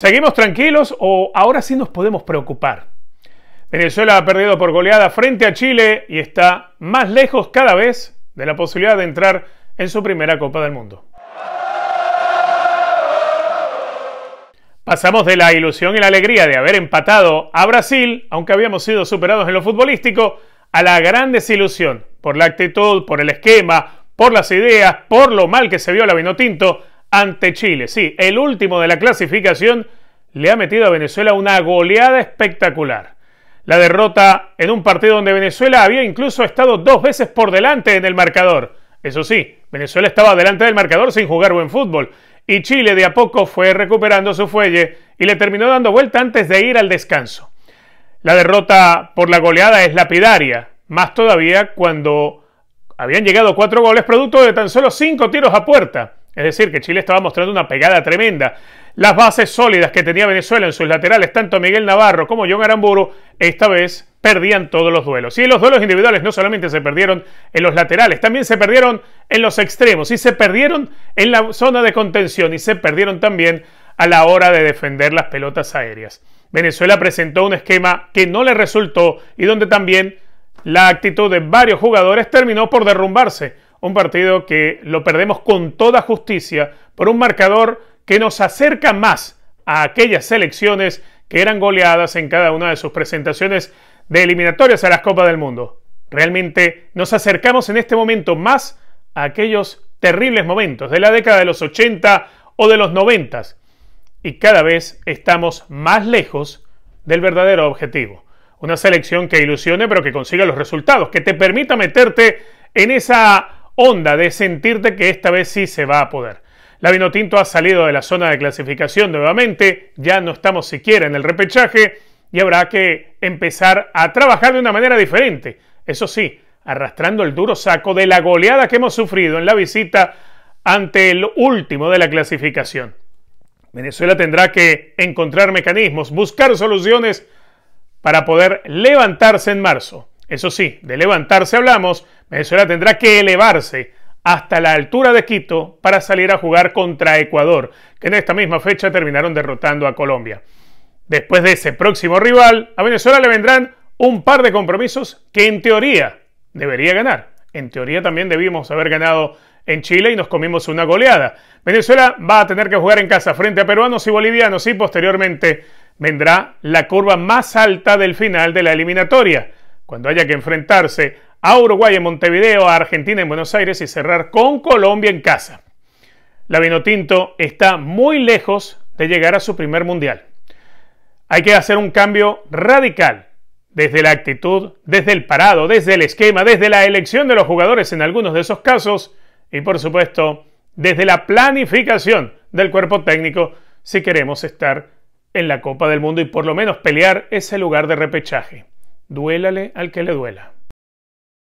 ¿Seguimos tranquilos o ahora sí nos podemos preocupar? Venezuela ha perdido por goleada frente a Chile y está más lejos cada vez de la posibilidad de entrar en su primera Copa del Mundo. Pasamos de la ilusión y la alegría de haber empatado a Brasil, aunque habíamos sido superados en lo futbolístico, a la gran desilusión por la actitud, por el esquema, por las ideas, por lo mal que se vio la Vinotinto ante Chile. Sí, el último de la clasificación le ha metido a Venezuela una goleada espectacular. La derrota en un partido donde Venezuela había incluso estado dos veces por delante en el marcador. Eso sí, Venezuela estaba delante del marcador sin jugar buen fútbol. Y Chile de a poco fue recuperando su fuelle y le terminó dando vuelta antes de ir al descanso. La derrota por la goleada es lapidaria, más todavía cuando habían llegado cuatro goles producto de tan solo cinco tiros a puerta. Es decir, que Chile estaba mostrando una pegada tremenda. Las bases sólidas que tenía Venezuela en sus laterales, tanto Miguel Navarro como John Aramburu, esta vez perdían todos los duelos. Y los duelos individuales no solamente se perdieron en los laterales, también se perdieron en los extremos y se perdieron en la zona de contención y se perdieron también a la hora de defender las pelotas aéreas. Venezuela presentó un esquema que no le resultó y donde también la actitud de varios jugadores terminó por derrumbarse un partido que lo perdemos con toda justicia por un marcador que nos acerca más a aquellas selecciones que eran goleadas en cada una de sus presentaciones de eliminatorias a las Copas del Mundo. Realmente nos acercamos en este momento más a aquellos terribles momentos de la década de los 80 o de los 90 y cada vez estamos más lejos del verdadero objetivo. Una selección que ilusione pero que consiga los resultados, que te permita meterte en esa onda de sentirte que esta vez sí se va a poder. La Vinotinto ha salido de la zona de clasificación nuevamente, ya no estamos siquiera en el repechaje y habrá que empezar a trabajar de una manera diferente. Eso sí, arrastrando el duro saco de la goleada que hemos sufrido en la visita ante el último de la clasificación. Venezuela tendrá que encontrar mecanismos, buscar soluciones para poder levantarse en marzo. Eso sí, de levantarse hablamos Venezuela tendrá que elevarse hasta la altura de Quito para salir a jugar contra Ecuador, que en esta misma fecha terminaron derrotando a Colombia. Después de ese próximo rival, a Venezuela le vendrán un par de compromisos que en teoría debería ganar. En teoría también debimos haber ganado en Chile y nos comimos una goleada. Venezuela va a tener que jugar en casa frente a peruanos y bolivianos y posteriormente vendrá la curva más alta del final de la eliminatoria, cuando haya que enfrentarse a Uruguay en Montevideo, a Argentina en Buenos Aires y cerrar con Colombia en casa. La Vinotinto está muy lejos de llegar a su primer mundial. Hay que hacer un cambio radical desde la actitud, desde el parado, desde el esquema, desde la elección de los jugadores en algunos de esos casos y por supuesto desde la planificación del cuerpo técnico si queremos estar en la Copa del Mundo y por lo menos pelear ese lugar de repechaje. Duélale al que le duela.